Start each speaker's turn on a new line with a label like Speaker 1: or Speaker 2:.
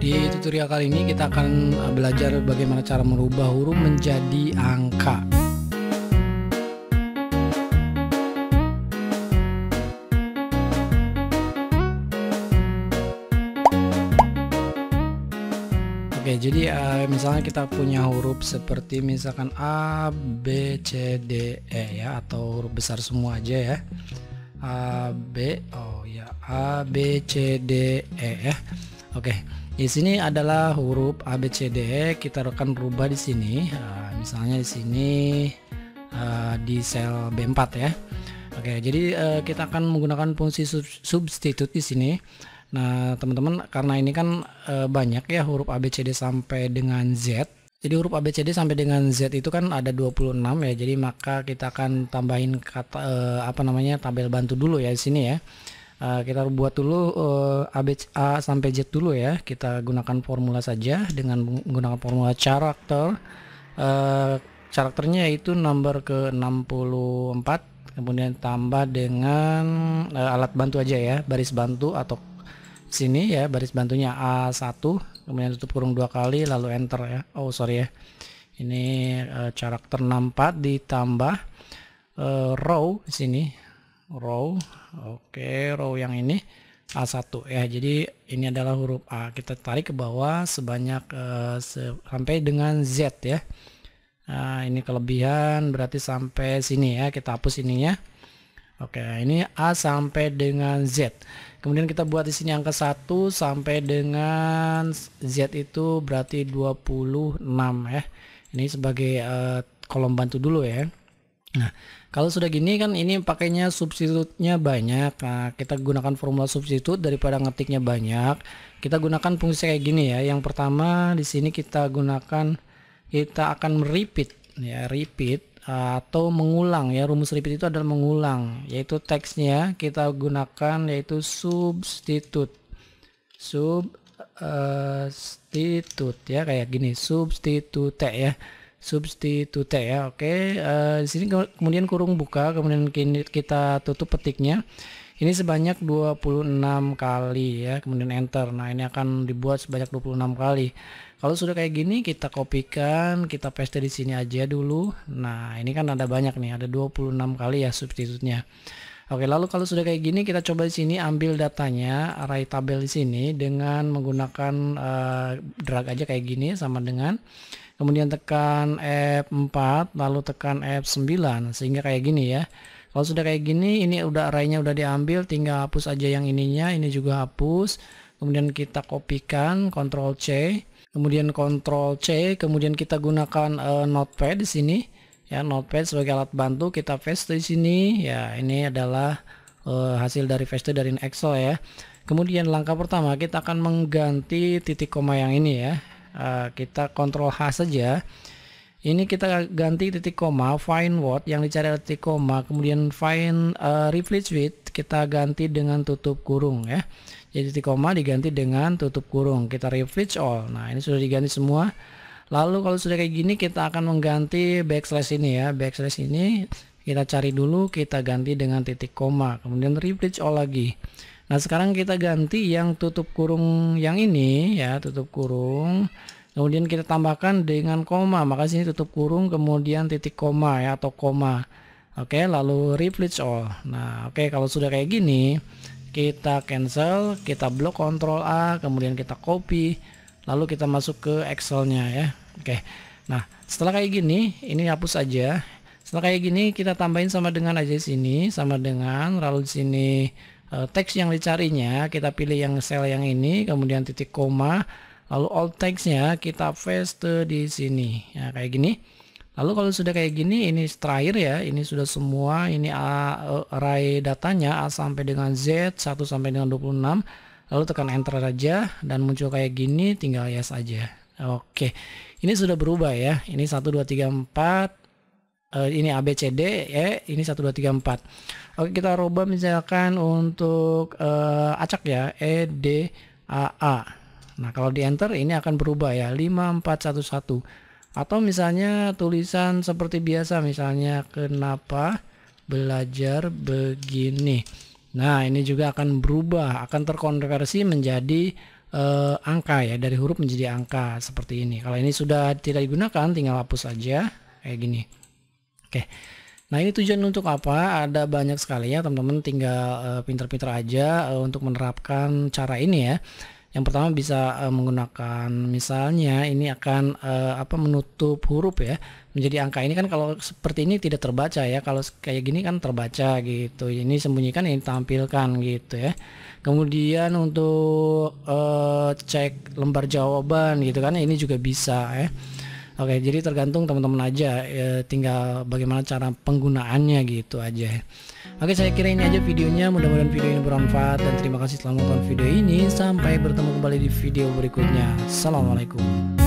Speaker 1: Di tutorial kali ini kita akan uh, belajar bagaimana cara merubah huruf menjadi angka. Oke, jadi uh, misalnya kita punya huruf seperti misalkan A, B, C, D, E ya atau huruf besar semua aja ya. A, B, oh ya A, B, C, D, E ya. Oke. Di sini adalah huruf ABCD kita akan rubah di sini. Nah, misalnya di sini uh, di sel B4 ya. Oke, jadi uh, kita akan menggunakan fungsi sub substitute di sini. Nah, teman-teman karena ini kan uh, banyak ya huruf ABCD sampai dengan Z. Jadi huruf ABCD sampai dengan Z itu kan ada 26 ya. Jadi maka kita akan tambahin kata uh, apa namanya tabel bantu dulu ya di sini ya. Uh, kita buat dulu uh, A, B, A sampai Z dulu ya. Kita gunakan formula saja dengan menggunakan formula karakter. Uh, eh, karakternya yaitu nomor ke 64 kemudian tambah dengan uh, alat bantu aja ya, baris bantu atau sini ya, baris bantunya A1 kemudian tutup kurung dua kali lalu enter ya. Oh, sorry ya. Ini uh, karakter 64 ditambah uh, row sini row oke okay, row yang ini A1 ya jadi ini adalah huruf A kita tarik ke bawah sebanyak uh, sampai dengan Z ya nah, ini kelebihan berarti sampai sini ya kita hapus ininya Oke ini A sampai dengan Z kemudian kita buat di sini angka 1 sampai dengan Z itu berarti 26 ya ini sebagai uh, kolom bantu dulu ya Nah, kalau sudah gini kan ini pakainya substitutnya banyak. Nah, kita gunakan formula substitut daripada ngetiknya banyak. Kita gunakan fungsi kayak gini ya. Yang pertama di sini kita gunakan kita akan repeat ya, repeat atau mengulang ya. Rumus repeat itu adalah mengulang, yaitu teksnya ya. kita gunakan yaitu substitut. Eh, substitut ya kayak gini, substitute ya substitute ya. Oke, okay. uh, eh, di sini ke kemudian kurung buka, kemudian kita tutup petiknya. Ini sebanyak 26 kali ya, kemudian enter. Nah, ini akan dibuat sebanyak 26 kali. Kalau sudah kayak gini kita kopikan, kita paste di sini aja dulu. Nah, ini kan ada banyak nih, ada 26 kali ya substitutnya. Oke, lalu kalau sudah kayak gini kita coba di sini ambil datanya, array tabel di sini dengan menggunakan uh, drag aja kayak gini sama dengan kemudian tekan F4 lalu tekan F9 sehingga kayak gini ya. Kalau sudah kayak gini ini udah arraynya udah diambil tinggal hapus aja yang ininya, ini juga hapus. Kemudian kita kopikan Ctrl C, kemudian Ctrl C, kemudian kita gunakan uh, notepad di sini ya notepad sebagai alat bantu kita paste di sini ya ini adalah uh, hasil dari paste dari Excel ya kemudian langkah pertama kita akan mengganti titik koma yang ini ya uh, kita kontrol H saja ini kita ganti titik koma find word yang dicari titik koma kemudian find uh, replace with kita ganti dengan tutup kurung ya jadi titik koma diganti dengan tutup kurung kita replace all nah ini sudah diganti semua Lalu kalau sudah kayak gini kita akan mengganti backslash ini ya. Backslash ini kita cari dulu kita ganti dengan titik koma. Kemudian replace all lagi. Nah sekarang kita ganti yang tutup kurung yang ini ya tutup kurung. Kemudian kita tambahkan dengan koma. Maka sini tutup kurung kemudian titik koma ya atau koma. Oke lalu replace all. Nah oke kalau sudah kayak gini kita cancel, kita blok Ctrl A, kemudian kita copy lalu kita masuk ke Excelnya ya oke nah setelah kayak gini ini hapus aja setelah kayak gini kita tambahin sama dengan aja di sini sama dengan lalu di sini e, teks yang dicarinya kita pilih yang sel yang ini kemudian titik koma lalu all teksnya kita paste di sini ya kayak gini lalu kalau sudah kayak gini ini terakhir ya ini sudah semua ini eh, array datanya A sampai dengan Z 1 sampai dengan 26 lalu tekan enter aja dan muncul kayak gini tinggal yes aja oke ini sudah berubah ya ini 1 2 3 4 uh, ini ABCD ya e, ini 1 2 3 4 oke kita rubah misalkan untuk uh, acak ya E D A A nah kalau di enter ini akan berubah ya 5 4 1 1 atau misalnya tulisan seperti biasa misalnya kenapa belajar begini Nah, ini juga akan berubah, akan terkonversi menjadi uh, angka ya, dari huruf menjadi angka seperti ini. Kalau ini sudah tidak digunakan, tinggal hapus aja kayak gini. Oke. Nah, ini tujuan untuk apa? Ada banyak sekali ya, teman-teman tinggal eh, pinter-pinter uh, aja uh, untuk menerapkan cara ini ya. Yang pertama bisa uh, menggunakan misalnya ini akan uh, apa menutup huruf ya menjadi angka ini kan kalau seperti ini tidak terbaca ya. Kalau kayak gini kan terbaca gitu. Ini sembunyikan ini tampilkan gitu ya. Kemudian untuk uh, cek lembar jawaban gitu kan ini juga bisa ya. Oke, jadi tergantung teman-teman aja, e, tinggal bagaimana cara penggunaannya gitu aja. Oke saya kira ini aja videonya Mudah-mudahan video ini bermanfaat Dan terima kasih telah menonton video ini Sampai bertemu kembali di video berikutnya Assalamualaikum